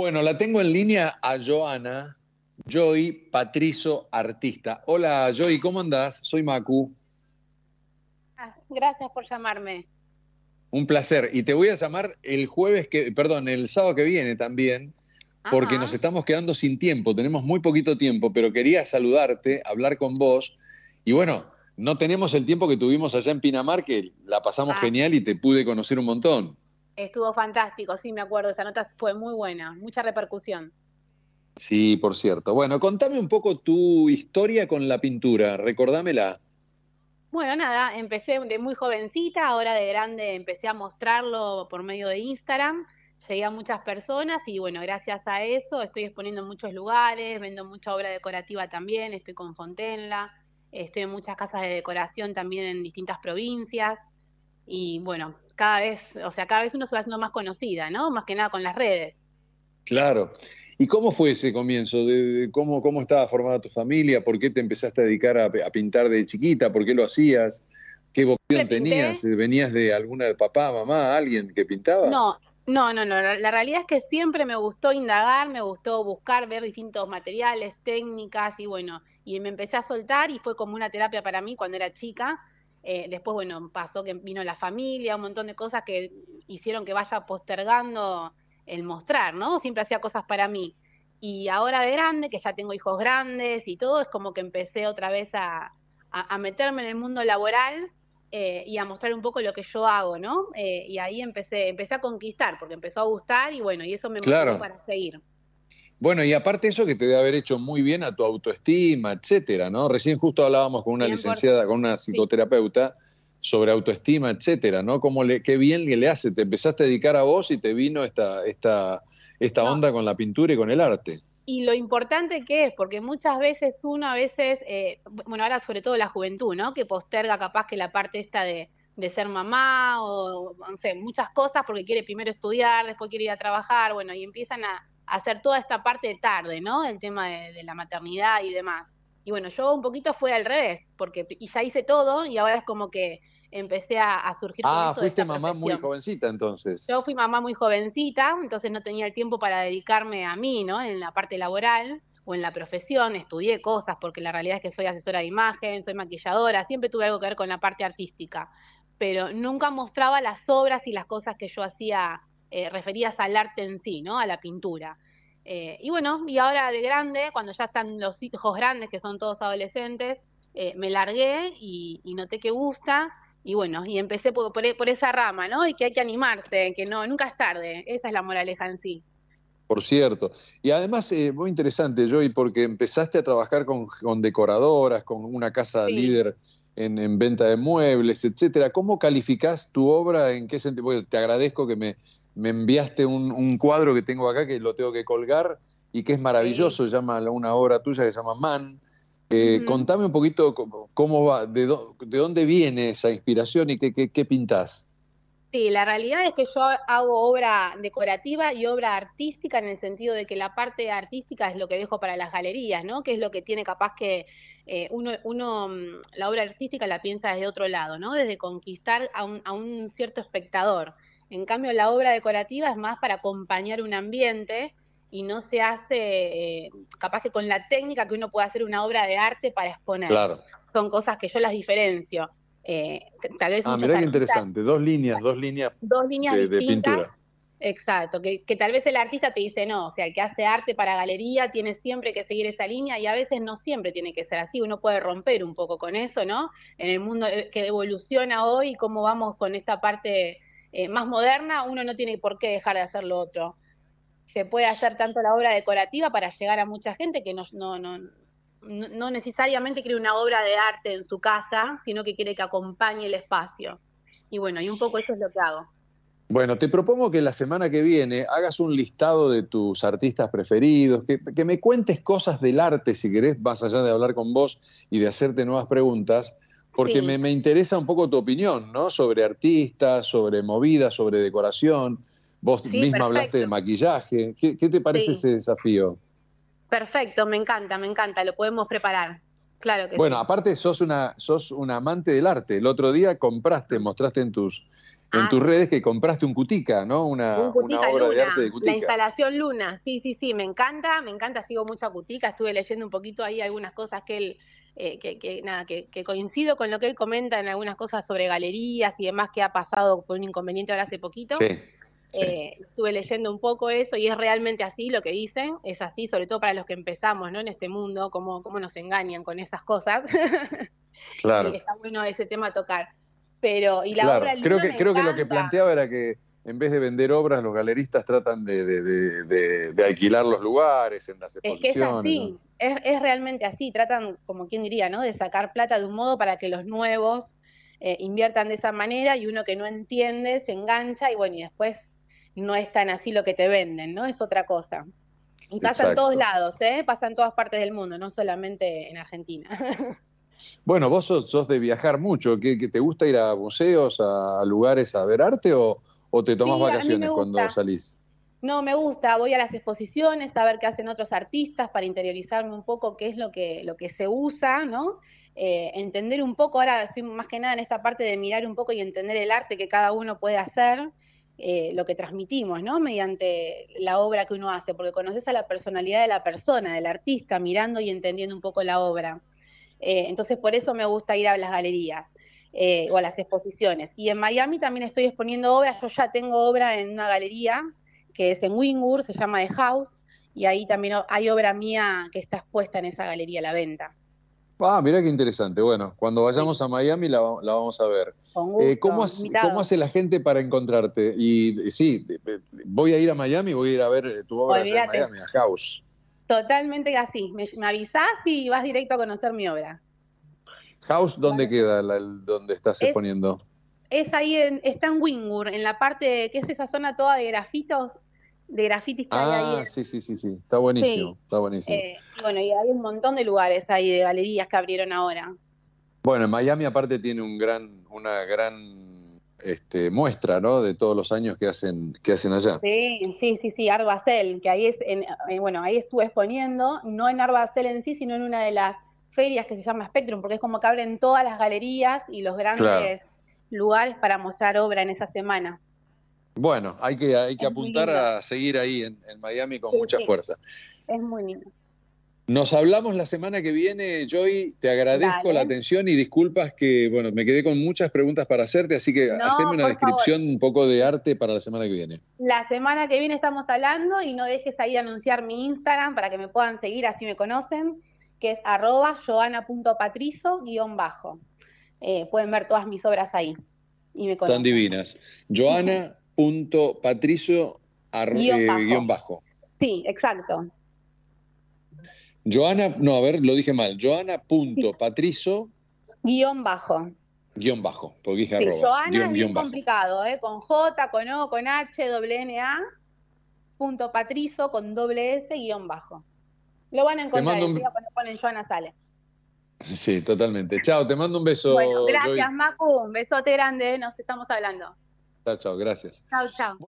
Bueno, la tengo en línea a Joana, Joy Patrizo Artista. Hola Joy, ¿cómo andás? Soy Macu. Ah, gracias por llamarme. Un placer. Y te voy a llamar el jueves que, perdón, el sábado que viene también, porque nos estamos quedando sin tiempo, tenemos muy poquito tiempo, pero quería saludarte, hablar con vos. Y bueno, no tenemos el tiempo que tuvimos allá en Pinamar, que la pasamos ah. genial y te pude conocer un montón. Estuvo fantástico, sí, me acuerdo, esa nota fue muy buena, mucha repercusión. Sí, por cierto. Bueno, contame un poco tu historia con la pintura, recordámela. Bueno, nada, empecé de muy jovencita, ahora de grande empecé a mostrarlo por medio de Instagram, llegué a muchas personas y bueno, gracias a eso estoy exponiendo en muchos lugares, vendo mucha obra decorativa también, estoy con Fontenla, estoy en muchas casas de decoración también en distintas provincias y bueno, cada vez, o sea, cada vez uno se va haciendo más conocida, ¿no? Más que nada con las redes. Claro. ¿Y cómo fue ese comienzo? ¿De cómo, ¿Cómo estaba formada tu familia? ¿Por qué te empezaste a dedicar a, pintar de chiquita? ¿Por qué lo hacías? ¿Qué vocación tenías? ¿Venías de alguna de papá, mamá, alguien que pintaba? No, no, no, no. La realidad es que siempre me gustó indagar, me gustó buscar, ver distintos materiales, técnicas y bueno, y me empecé a soltar y fue como una terapia para mí cuando era chica. Eh, después, bueno, pasó que vino la familia, un montón de cosas que hicieron que vaya postergando el mostrar, ¿no? Siempre hacía cosas para mí. Y ahora de grande, que ya tengo hijos grandes y todo, es como que empecé otra vez a, meterme en el mundo laboral eh, y a mostrar un poco lo que yo hago, ¿no? Eh, y ahí empecé, empecé a conquistar, porque empezó a gustar y bueno, y eso me motivó para seguir. Bueno, y aparte eso que te debe haber hecho muy bien a tu autoestima, etcétera, ¿no? Recién justo hablábamos con una licenciada, con una psicoterapeuta sobre autoestima, etcétera, ¿no? Como le, qué bien le hace, te empezaste a dedicar a vos y te vino esta, esta, esta onda con la pintura y con el arte. Y lo importante que es, porque muchas veces uno a veces, eh, bueno, ahora sobre todo la juventud, ¿no? Que posterga capaz que la parte esta de, de ser mamá o, no sé, muchas cosas porque quiere primero estudiar, después quiere ir a trabajar, bueno, y empiezan a, hacer toda esta parte tarde, ¿no? El tema de, la maternidad y demás. Y bueno, yo un poquito fue al revés, porque ya hice todo y ahora es como que empecé a, surgir. Ah, fuiste mamá muy jovencita entonces. Yo fui mamá muy jovencita, entonces no tenía el tiempo para dedicarme a mí, ¿no? En la parte laboral o en la profesión, estudié cosas, porque la realidad es que soy asesora de imagen, soy maquilladora, siempre tuve algo que ver con la parte artística, pero nunca mostraba las obras y las cosas que yo hacía eh, referidas al arte en sí, ¿no? A la pintura. Eh, y bueno, y ahora de grande, cuando ya están los hijos grandes, que son todos adolescentes, eh, me largué y, noté que gusta. Y bueno, y empecé e, por, esa rama, ¿no? Y que hay que animarse, que no, nunca es tarde. Esa es la moraleja en sí. Por cierto. Y además, eh, muy interesante, Joy, porque empezaste a trabajar con, decoradoras, con una casa líder en, venta de muebles, etcétera. ¿Cómo calificás tu obra? ¿En qué sentido? te agradezco que me, enviaste un, cuadro que tengo acá que lo tengo que colgar y que es maravilloso, llama una obra tuya que se llama Man. Eh, contame un poquito cómo, va, de, dónde viene esa inspiración y qué, qué, qué pintás. Sí, la realidad es que yo hago obra decorativa y obra artística en el sentido de que la parte artística es lo que dejo para las galerías, ¿no? Que es lo que tiene capaz que eh, uno, mm, la obra artística la piensa desde otro lado, ¿no? Desde conquistar a un, cierto espectador. En cambio, la obra decorativa es más para acompañar un ambiente y no se hace eh, capaz que con la técnica que uno puede hacer una obra de arte para exponer. Claro. Son cosas que yo las diferencio. Eh, tal vez ah, mirá interesante, dos líneas, dos líneas, dos de, distintas, pintura. Exacto, que, tal vez el artista te dice no, o sea, el que hace arte para galería tiene siempre que seguir esa línea y a veces no siempre tiene que ser así, uno puede romper un poco con eso, ¿no? En el mundo eh, que evoluciona hoy, cómo vamos con esta parte eh, más moderna, uno no tiene por qué dejar de hacer lo otro. Se puede hacer tanto la obra decorativa para llegar a mucha gente que no, no, no, no, necesariamente quiere una obra de arte en su casa, sino que quiere que acompañe el espacio. Y bueno, y un poco eso es lo que hago. Bueno, te propongo que la semana que viene hagas un listado de tus artistas preferidos, que, me cuentes cosas del arte, si querés, más allá de hablar con vos y de hacerte nuevas preguntas, porque me, interesa un poco tu opinión, ¿no? Sobre artistas, sobre movidas, sobre decoración. Vos misma hablaste de maquillaje. ¿Qué, te parece ese desafío? Perfecto, me encanta, me encanta, lo podemos preparar. Claro que bueno, aparte sos una, sos un amante del arte. El otro día compraste, mostraste en tus, en tus ah. redes que compraste un cutica, ¿no? Una, obra de arte de cutica. La instalación Luna, sí, sí, sí, me encanta, me encanta, sigo mucho a cutica, estuve leyendo un poquito ahí algunas cosas que él, eh, que, que, nada, que, que, coincido con lo que él comenta en algunas cosas sobre galerías y demás que ha pasado por un inconveniente ahora hace poquito. Sí. Eh, estuve leyendo un poco eso y es realmente así lo que dicen, es así, sobre todo para los que empezamos ¿no? en este mundo, cómo, cómo nos engañan con esas cosas. Claro. está bueno ese tema tocar. Pero, y la claro. creo que, creo que lo que planteaba era que en vez de vender obras, los galeristas tratan de, de, de, alquilar los lugares en las exposiciones. Es que es así, es, es, realmente así, tratan, como quien diría, ¿no? de sacar plata de un modo para que los nuevos eh, inviertan de esa manera y uno que no entiende se engancha y bueno, y después no es tan así lo que te venden, ¿no? Es otra cosa. Y pasa en todos lados, ¿eh? Pasa en todas partes del mundo, no solamente en Argentina. Bueno, vos sos, de viajar mucho, ¿Qué, te gusta ir a museos, a, lugares a ver arte o, te tomas vacaciones cuando salís? No, me gusta, voy a las exposiciones a ver qué hacen otros artistas para interiorizarme un poco qué es lo que, lo que se usa, ¿no? Eh, entender un poco, ahora estoy más que nada en esta parte de mirar un poco y entender el arte que cada uno puede hacer. Eh, lo que transmitimos, ¿no? Mediante la obra que uno hace, porque conoces a la personalidad de la persona, del artista, mirando y entendiendo un poco la obra. Eh, entonces, por eso me gusta ir a las galerías eh, o a las exposiciones. Y en Miami también estoy exponiendo obras. Yo ya tengo obra en una galería que es en Wingur, se llama The House, y ahí también hay obra mía que está expuesta en esa galería a la venta. Ah, mira qué interesante. Bueno, cuando vayamos a Miami la, vamos a ver. Eh, ¿cómo, hace, la gente para encontrarte? Y sí, voy a ir a Miami, voy a ir a ver eh, tu obra en Miami, a House. Totalmente así. Me, avisas avisás y vas directo a conocer mi obra. House, ¿dónde queda la, donde estás exponiendo? Es ahí, en, está en Wingur, en la parte, que es esa zona toda de grafitos, de grafitis que ah, Sí, sí, sí, sí, está buenísimo, está buenísimo. Eh, bueno, y hay un montón de lugares ahí, de galerías que abrieron ahora. Bueno, en Miami aparte tiene un gran, una gran este, muestra, ¿no? De todos los años que hacen, que hacen allá. Sí, sí, sí, sí, que ahí es, eh, bueno, ahí estuve exponiendo, no en Arbacel en sí, sino en una de las ferias que se llama Spectrum, porque es como que abren todas las galerías y los grandes lugares para mostrar obra en esa semana. Bueno, hay que, hay que apuntar a seguir ahí en, Miami con mucha fuerza. Es muy lindo. Nos hablamos la semana que viene, Joy. Te agradezco la atención y disculpas que, bueno, me quedé con muchas preguntas para hacerte, así que haceme una descripción un poco de arte para la semana que viene. La semana que viene estamos hablando y no dejes ahí anunciar mi Instagram para que me puedan seguir, así me conocen, que es arroba joana.patrizo bajo. Eh, pueden ver todas mis obras ahí. Y me conocen. divinas. Joana punto patricio eh, guión, bajo. Sí, exacto. Joana, no, a ver, lo dije mal. Joana punto patricio guión bajo. Guión bajo, porque dije Joana es bien complicado, ¿eh? Con J, con O, con H, doble N, A, punto Patricio con doble S, guión bajo. Lo van a encontrar, cuando ponen Joana sale. Sí, totalmente. Chao, te mando un beso. Bueno, gracias, Macu. Un besote grande, nos estamos hablando. Chao, chao, gracias. Chao, chao.